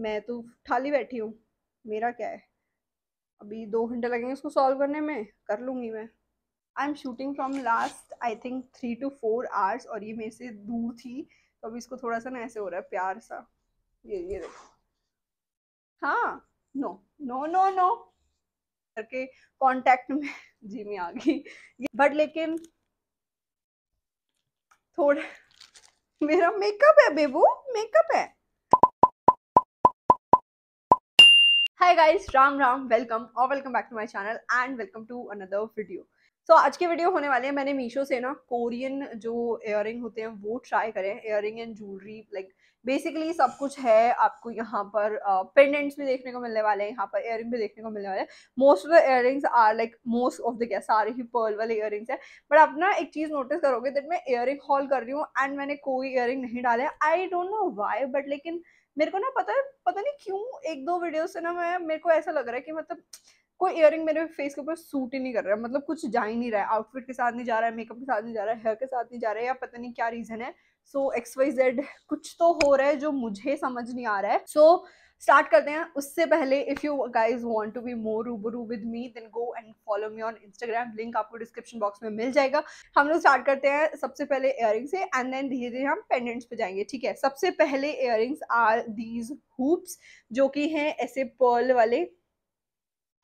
मैं तो खाली बैठी हूँ मेरा क्या है अभी दो घंटे लगेंगे उसको सॉल्व करने में कर लूँगी मैं I am shooting from last I think three to four hours और ये मेरे से दूर थी तो अभी इसको थोड़ा सा ना ऐसे हो रहा है प्यार सा ये ये देखो हाँ नो नो नो नो करके कॉन्टेक्ट में जी में आ गई बट लेकिन थोड़ा मेरा मेकअप है बेबू मेकअप है हाय गाइस राम राम वेलकम और welcome back to my channel and welcome to another video so आज के वीडियो होने वाले हैं मैंने मीशो से ना कोरियन जो इयर होते हैं वो ट्राई करें ear and jewellery like basically सब कुछ है आपको यहाँ पर पेंडेंट्स भी देखने को मिलने वाले हैं यहाँ पर इयर भी देखने को मिलने वाले हैं most of the ear are like most of the क्या सारे ही पर्ल वाले इयर हैं बट आप ना एक चीज़ नोटिस करोगे दैट मैं इयर हॉल कर रही हूँ एंड मैंने कोई इयर नहीं डाला I don't know why but लेकिन मेरे को ना पता है पता नहीं क्यों एक दो वीडियो से ना मैं मेरे को ऐसा लग रहा है कि मतलब कोई इयर मेरे फेस के ऊपर सूट ही नहीं कर रहा है मतलब कुछ जा ही नहीं रहा है आउटफिट के साथ नहीं जा रहा है मेकअप के साथ नहीं जा रहा है हेयर के साथ नहीं जा रहा है या पता नहीं क्या रीज़न है सो एक्स वाई जेड कुछ तो हो रहा है जो मुझे समझ नहीं आ रहा है सो so, स्टार्ट करते हैं उससे पहले if you guys want to be more रूबरू with me then go and follow me on Instagram link आपको डिस्क्रिप्शन बॉक्स में मिल जाएगा हम लोग स्टार्ट करते हैं सबसे पहले इयर से एंड देन धीरे धीरे हम पेंडेंट्स पे जाएंगे ठीक है सबसे पहले इयर आर दीज हुप्स जो कि हैं ऐसे पर्ल वाले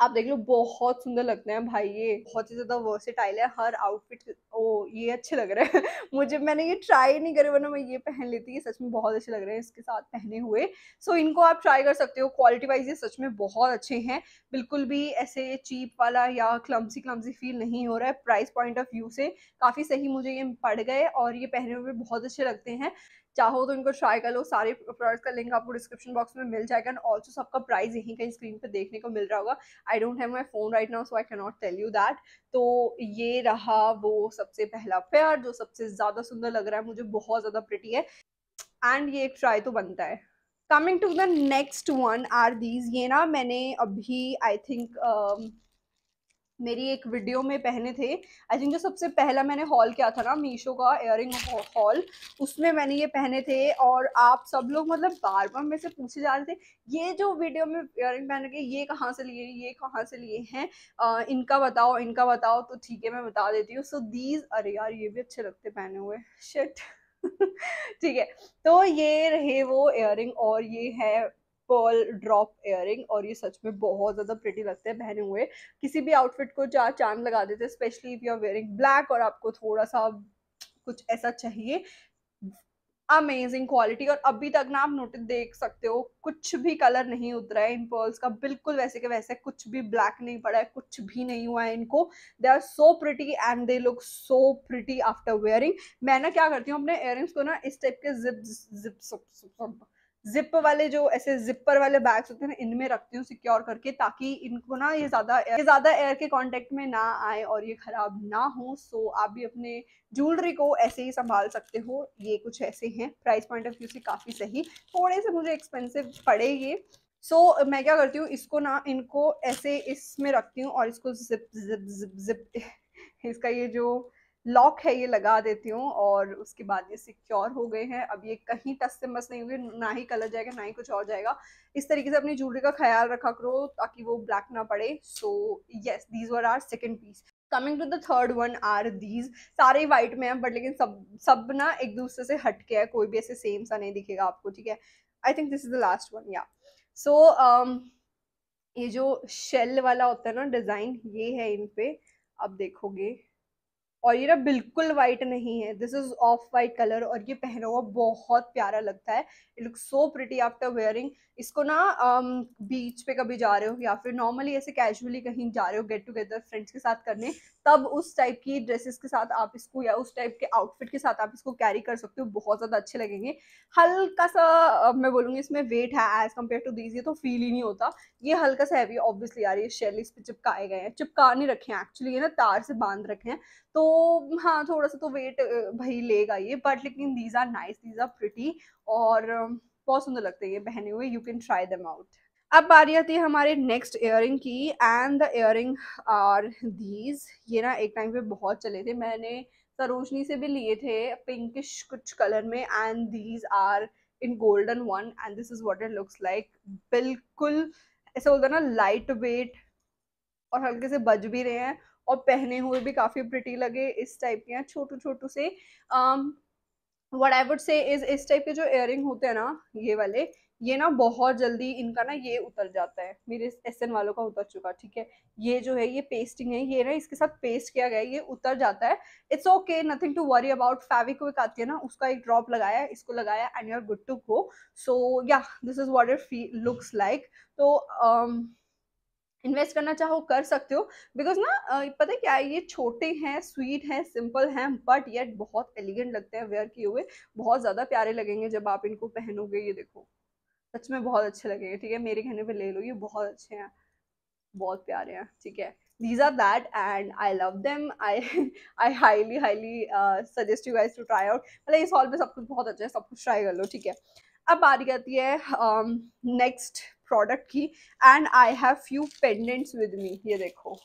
आप देख लो बहुत सुंदर लगते हैं भाई ये बहुत ही ज़्यादा वर्सेटाइल है हर आउटफिट ओ ये अच्छे लग रहे हैं मुझे मैंने ये ट्राई नहीं करे वरना मैं ये पहन लेती ये सच में बहुत अच्छे लग रहे हैं इसके साथ पहने हुए सो so, इनको आप ट्राई कर सकते हो क्वालिटी वाइज ये सच में बहुत अच्छे हैं बिल्कुल भी ऐसे चीप वाला या क्लम्सी क्लम्सी फील नहीं हो रहा है प्राइस पॉइंट ऑफ व्यू से काफ़ी सही मुझे ये पड़ गए और ये पहने हुए बहुत अच्छे लगते हैं चाहो तो इनको ट्राई कर लो सारे प्रोडक्ट्स का लिंक आपको डिस्क्रिप्शन बॉक्स में मिल जाएगा एंड ऑल्सो सबका प्राइस यहीं कहीं स्क्रीन पर देखने को मिल रहा होगा I don't have my phone right now so I cannot not tell you that तो ये रहा वो सबसे पहला पेयर जो सबसे ज़्यादा सुंदर लग रहा है मुझे बहुत ज़्यादा प्रिटी है एंड ये एक ट्राई तो बनता है coming to the next one are these ये ना मैंने अभी आई थिंक मेरी एक वीडियो में पहने थे आई थिंक जो सबसे पहला मैंने हॉल किया था ना मीशो का एयरिंग हॉल उसमें मैंने ये पहने थे और आप सब लोग मतलब बार बार मेरे से पूछे जा रहे थे ये जो वीडियो में एयरिंग पहन के ये कहाँ से लिए ये कहाँ से लिए हैं इनका बताओ इनका बताओ तो ठीक है मैं बता देती हूँ सो दीज अरे यार ये भी अच्छे लगते पहने हुए शर्ट ठीक है तो ये रहे वो एयरिंग और ये है पर्ल ड्रॉप एयरिंग और ये सच में बहुत ज़्यादा प्रिटी लगते हैं पहने हुए किसी भी आउटफिट को चार चांद लगा देते हैं specially if you are wearing black और आपको थोड़ा सा कुछ ऐसा चाहिए अमेजिंग क्वालिटी और अभी तक ना आप नोटिस देख सकते हो कुछ भी कलर नहीं उतरा है इन पर्ल्स का बिल्कुल वैसे के वैसे कुछ भी ब्लैक नहीं पड़ा है कुछ भी नहीं हुआ है इनको they are so pretty and they look so pretty after wearing मैं ना क्या करती हूँ अपने एयरिंग्स को ना इस टाइप के जिप जिप जिप वाले जो ऐसे जिपर वाले बैग्स होते हैं ना इनमें रखती हूँ सिक्योर करके ताकि इनको ना ये ज़्यादा ये ज़्यादा एयर के कांटेक्ट में ना आए और ये ख़राब ना हो सो आप भी अपने ज्वेलरी को ऐसे ही संभाल सकते हो ये कुछ ऐसे हैं प्राइस पॉइंट ऑफ व्यू से काफ़ी सही थोड़े से मुझे एक्सपेंसिव पड़े ये सो so, मैं क्या करती हूँ इसको ना इनको ऐसे इसमें रखती हूँ और इसको जिप जिप जिप जिप इसका ये जो लॉक है ये लगा देती हूँ और उसके बाद ये सिक्योर हो गए हैं अब ये कहीं टस से मस नहीं होंगे ना ही कलर जाएगा ना ही कुछ और जाएगा इस तरीके से अपनी ज्वेलरी का ख्याल रखा करो ताकि वो ब्लैक ना पड़े so yes these were are second piece coming to the third one are these सारे वाइट में हैं बट लेकिन सब सब ना एक दूसरे से हट के है कोई भी ऐसे सेम सा नहीं दिखेगा आपको ठीक है I think this is the last one yeah so ये जो शेल वाला होता है ना डिज़ाइन ये है इन पे अब देखोगे और ये ना बिल्कुल वाइट नहीं है this is off white colour और ये पहना हुआ बहुत प्यारा लगता है it look so pretty after wearing इसको ना बीच um, पे कभी जा रहे हो या फिर नॉर्मली ऐसे कैजुअली कहीं जा रहे हो गेट टुगेदर फ्रेंड्स के साथ करने तब उस टाइप की ड्रेसेस के साथ आप इसको या उस टाइप के आउटफिट के साथ आप इसको कैरी कर सकते हो बहुत ज़्यादा अच्छे लगेंगे हल्का सा मैं बोलूँगी इसमें वेट है एज कम्पेयर टू दीज ये तो फील ही नहीं होता ये हल्का सा हैवी ऑब्वियसली यार ये इस पे चिपकाए गए हैं चिपका नहीं रखे हैं एक्चुअली ये ना तार से बांध रखे हैं तो हाँ थोड़ा सा तो वेट भाई लेगा ये बट लेकिन these are nice these are pretty और बहुत सुंदर लगते हैं ये पहने हुए you can try them out अब बारी आती है हमारे नेक्स्ट इयरिंग की and the earring are these ये ना एक टाइम पे बहुत चले थे मैंने सरोजनी से भी लिए थे पिंकिश कुछ कलर में and these are in golden one and this is what it looks like बिल्कुल ऐसा बोलते ना लाइट वेट और हल्के से बज भी रहे हैं और पहने हुए भी काफ़ी प्रिटी लगे इस टाइप के हैं छोटू छोटू से वट आई वुड से इस टाइप के जो इयरिंग होते हैं ना ये वाले ये ना बहुत जल्दी इनका ना ये उतर जाता है मेरे एसन वालों का उतर चुका ठीक है ये जो है ये पेस्टिंग है ये ना इसके साथ पेस्ट किया गया ये उतर जाता है it's okay nothing to worry about Fevikwik आती है ना उसका एक ड्रॉप लगाया इसको लगाया and you are good to go so yeah this is what it looks like तो um, इन्वेस्ट करना चाहो कर सकते हो बिकॉज ना पता है क्या ये छोटे हैं स्वीट हैं सिंपल हैं बट येट बहुत एलिगेंट लगते हैं वेयर किए हुए बहुत ज़्यादा प्यारे लगेंगे जब आप इनको पहनोगे ये देखो सच में बहुत अच्छे लगे ठीक है मेरे कहने पे ले लो ये बहुत अच्छे हैं बहुत प्यारे हैं ठीक है these are that and I love them I I highly highly suggest you guys to try out मतलब इस हॉल पर सब कुछ बहुत अच्छा है सब कुछ ट्राई कर लो ठीक है अब बारी करती है नेक्स्ट um, प्रोडक्ट की and I have few pendants with me ये देखो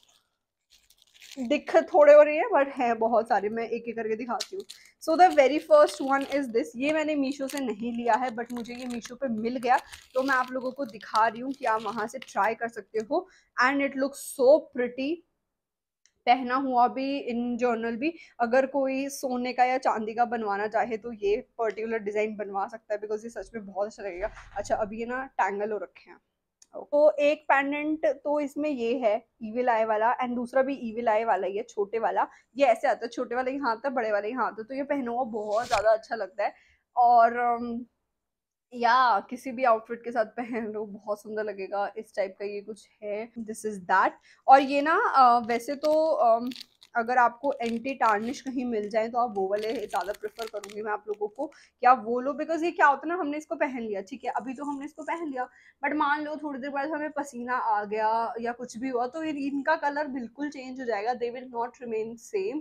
दिख थोड़े हो रही है बट है बहुत सारे मैं एक एक करके दिखाती हूँ so the very first one is this ये मैंने मीशो से नहीं लिया है बट मुझे ये मीशो पे मिल गया तो मैं आप लोगों को दिखा रही हूँ कि आप वहां से ट्राई कर सकते हो and it look so pretty पहना हुआ भी इन जर्नल भी अगर कोई सोने का या चांदी का बनवाना चाहे तो ये पर्टिकुलर डिज़ाइन बनवा सकता है बिकॉज ये सच में बहुत अच्छा लगेगा अच्छा अभी ये ना टैंगल हो रखे हैं तो एक पेंडेंट तो इसमें ये है ईविल आई वाला एंड दूसरा भी ईविल आई वाला ही है छोटे वाला ये ऐसे आता है छोटे वाला यहाँ आता है बड़े वाले यहाँ आता है तो ये पहनो बहुत ज़्यादा अच्छा लगता है और um, या किसी भी आउटफिट के साथ पहन लो बहुत सुंदर लगेगा इस टाइप का ये कुछ है दिस इज़ दैट और ये ना वैसे तो um, अगर आपको एंटी टार्निश कहीं मिल जाए तो आप वो वाले ज़्यादा प्रेफर करूँगी मैं आप लोगों को कि आप वो लो बिकॉज ये क्या होता है ना हमने इसको पहन लिया ठीक है अभी तो हमने इसको पहन लिया बट मान लो थोड़ी देर बाद हमें पसीना आ गया या कुछ भी हुआ तो इनका कलर बिल्कुल चेंज हो जाएगा they will not remain same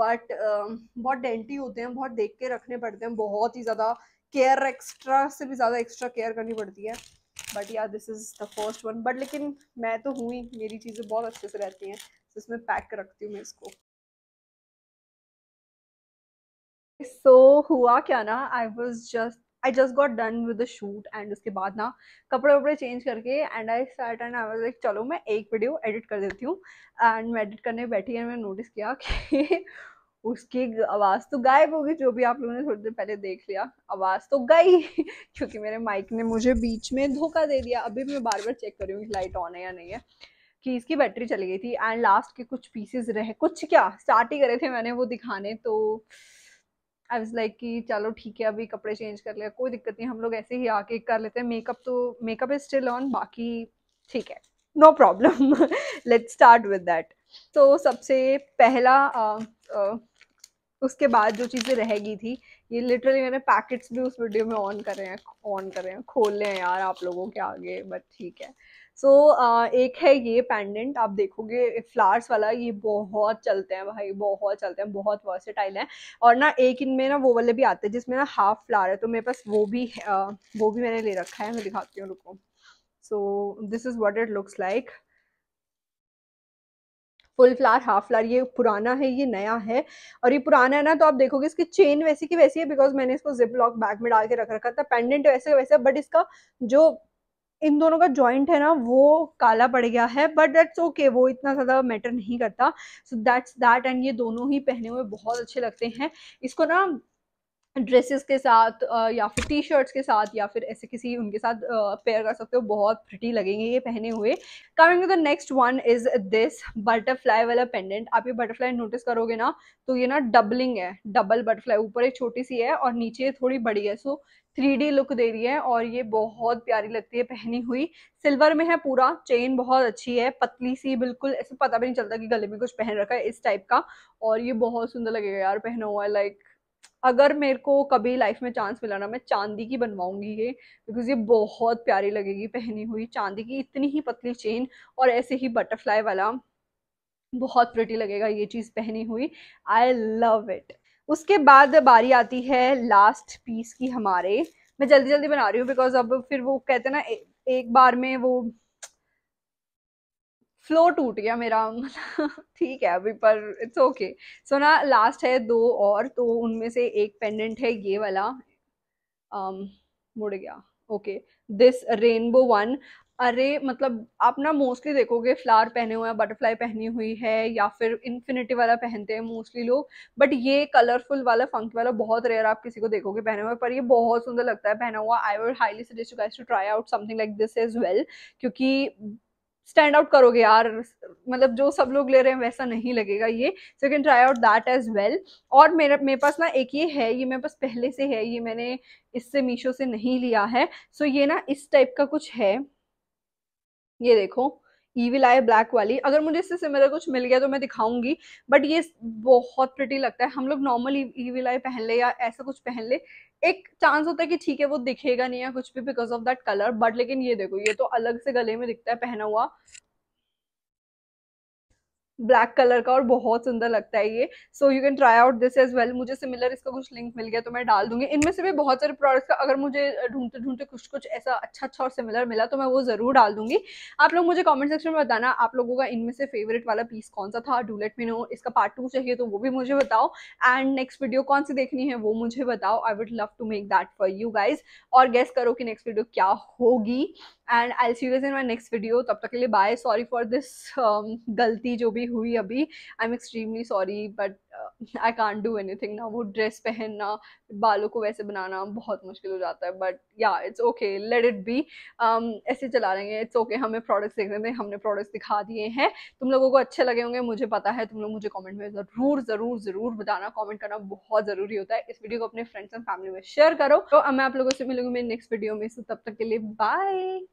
but बहुत डेंटी होते हैं बहुत देख के रखने पड़ते हैं बहुत ही ज़्यादा केयर एक्स्ट्रा से भी ज़्यादा एक्स्ट्रा केयर करनी पड़ती है but yeah this is the first one but लेकिन मैं तो हूँ ही मेरी चीज़ें बहुत अच्छे से रहती हैं तो इसमें पैक कर रखती हूँ मैं इसको सो हुआ क्या ना I was just I just got done with the shoot and उसके बाद ना कपड़े वपड़े चेंज करके and I start and I was like चलो मैं एक वीडियो एडिट कर देती हूँ एंड मैं एडिट करने बैठी है मैंने नोटिस किया कि उसकी आवाज़ तो गायब होगी जो भी आप लोगों ने थोड़ी देर पहले देख लिया आवाज़ तो गई क्योंकि मेरे माइक ने मुझे बीच में धोखा दे दिया अभी मैं बार बार चेक कर रही हूँ कि लाइट ऑन है या नहीं है कि इसकी बैटरी चली गई थी एंड लास्ट के कुछ पीसेस रहे कुछ क्या स्टार्ट ही करे थे मैंने वो दिखाने तो आई वॉज लाइक कि चलो ठीक है अभी कपड़े चेंज कर लिया कोई दिक्कत नहीं हम लोग ऐसे ही आके कर लेते हैं मेकअप तो मेकअप इज स्टिल ऑन बाकी ठीक है no problem let start with that तो सबसे पहला आ, आ, उसके बाद जो चीज़ें रह गई थी ये लिटरली मैंने पैकेट्स भी उस वीडियो में ऑन करे हैं ऑन करे हैं खोल लें यार आप लोगों के आगे बट ठीक है सो so, uh, एक है ये पेंडेंट आप देखोगे फ्लावर्स वाला ये बहुत चलते हैं भाई बहुत चलते हैं बहुत वर्सेटाइल हैं और ना एक इनमें ना वो वाले भी आते हैं जिसमें ना हाफ फ्लावर है तो मेरे पास वो भी uh, वो भी मैंने ले रखा है मैं दिखाती हूँ रुको so this is what it looks like full flare half flare ये पुराना है ये नया है और ये पुराना है ना तो आप देखोगे इसकी चेन वैसी की वैसी है बिकॉज मैंने इसको जिप लॉक बैग में डाल के रख रखा था पेंडेंट वैसे वैसे बट इसका जो इन दोनों का जॉइंट है ना वो काला पड़ गया है बट दैट्स ओके वो इतना ज़्यादा मैटर नहीं करता सो दैट्स दैट एंड ये दोनों ही पहने हुए बहुत अच्छे लगते हैं इसको ना ड्रेसेस के साथ या फिर टी शर्ट्स के साथ या फिर ऐसे किसी उनके साथ पेयर कर सकते हो बहुत प्रिटी लगेंगे ये पहने हुए coming the next one is this butterfly वाला पेंडेंट आप ये बटरफ्लाई नोटिस करोगे ना तो ये ना डबलिंग है डबल बटरफ्लाई ऊपर एक छोटी सी है और नीचे थोड़ी बड़ी है सो थ्री लुक दे रही है और ये बहुत प्यारी लगती है पहनी हुई सिल्वर में है पूरा चेन बहुत अच्छी है पतली सी बिल्कुल ऐसे पता भी नहीं चलता कि गले में कुछ पहन रखा है इस टाइप का और ये बहुत सुंदर लगेगा यार पहना हुआ है लाइक अगर मेरे को कभी लाइफ में चांस मिला ना मैं चांदी की बनवाऊंगी ये बिकॉज ये बहुत प्यारी लगेगी पहनी हुई चांदी की इतनी ही पतली चेन और ऐसे ही बटरफ्लाई वाला बहुत प्रिटी लगेगा ये चीज़ पहनी हुई आई लव इट उसके बाद बारी आती है लास्ट पीस की हमारे मैं जल्दी जल्दी बना रही हूँ बिकॉज अब फिर वो कहते हैं ना ए, एक बार में वो फ्लो टूट गया मेरा मतलब ठीक है अभी पर इट्स ओके सो ना लास्ट है दो और तो उनमें से एक पेंडेंट है ये वाला um, मुड़ गया ओके दिस रेनबो वन अरे मतलब आप ना मोस्टली देखोगे फ्लावर पहने हुए हैं बटरफ्लाई पहनी हुई है या फिर इन्फिनिटी वाला पहनते हैं मोस्टली लोग बट ये कलरफुल वाला फंक वाला बहुत रेयर आप किसी को देखोगे पहने हुए पर ये बहुत सुंदर लगता है पहना हुआ I would highly suggest you guys to try out something like this is well क्योंकि स्टैंड आउट करोगे यार मतलब जो सब लोग ले रहे हैं वैसा नहीं लगेगा ये so can try out that as well और मेरे मेरे पास ना एक ये है ये मेरे पास पहले से है ये मैंने इससे मीशो से नहीं लिया है सो so, ये ना इस टाइप का कुछ है ये देखो ईविल आई ब्लैक वाली अगर मुझे इससे सिमिलर कुछ मिल गया तो मैं दिखाऊंगी बट ये बहुत प्रिटी लगता है हम लोग नॉर्मल ईविल आई पहन ले या ऐसा कुछ पहन ले एक चांस होता है कि ठीक है वो दिखेगा नहीं या कुछ भी because of that colour but लेकिन ये देखो ये तो अलग से गले में दिखता है पहना हुआ ब्लैक कलर का और बहुत सुंदर लगता है ये so you can try out this as well मुझे सिमिलर इसका कुछ लिंक मिल गया तो मैं डाल दूंगी इनमें से भी बहुत सारे प्रोडक्ट्स का अगर मुझे ढूंढते ढूंढते कुछ कुछ ऐसा अच्छा अच्छा और सिमिलर मिला तो मैं वो जरूर डाल दूंगी आप लोग मुझे कॉमेंट सेक्शन में बताना आप लोगों का इनमें से फेवरेट वाला पीस कौन सा था डू लेट मी नो इसका पार्ट टू चाहिए तो वो भी मुझे बताओ एंड नेक्स्ट वीडियो कौन सी देखनी है वो मुझे बताओ I would love to make that for you guys और गेस करो कि नेक्स्ट वीडियो क्या होगी and I see use in my next video तब तक के लिए बाय सॉरी फॉर दिस गलती जो भी हुई अभी I am extremely sorry but I can do anything ना वो ड्रेस पहनना बालों को वैसे बनाना बहुत मुश्किल हो जाता है but yeah it's okay let it be ऐसे चला रहे हैं इट्स ओके हमें प्रोडक्ट्स देख देखने थे हमने प्रोडक्ट्स दिखा दिए हैं तुम लोगों को अच्छे लगे होंगे मुझे पता है तुम लोग मुझे कॉमेंट में ज़रूर ज़रूर ज़रूर बताना कॉमेंट करना बहुत ज़रूरी होता है इस वीडियो को अपने फ्रेंड्स एंड फैमिली में शेयर करो तो मैं आप लोगों से मिलूंगी मेरे नेक्स्ट वीडियो में सो तब तक के लिए बाय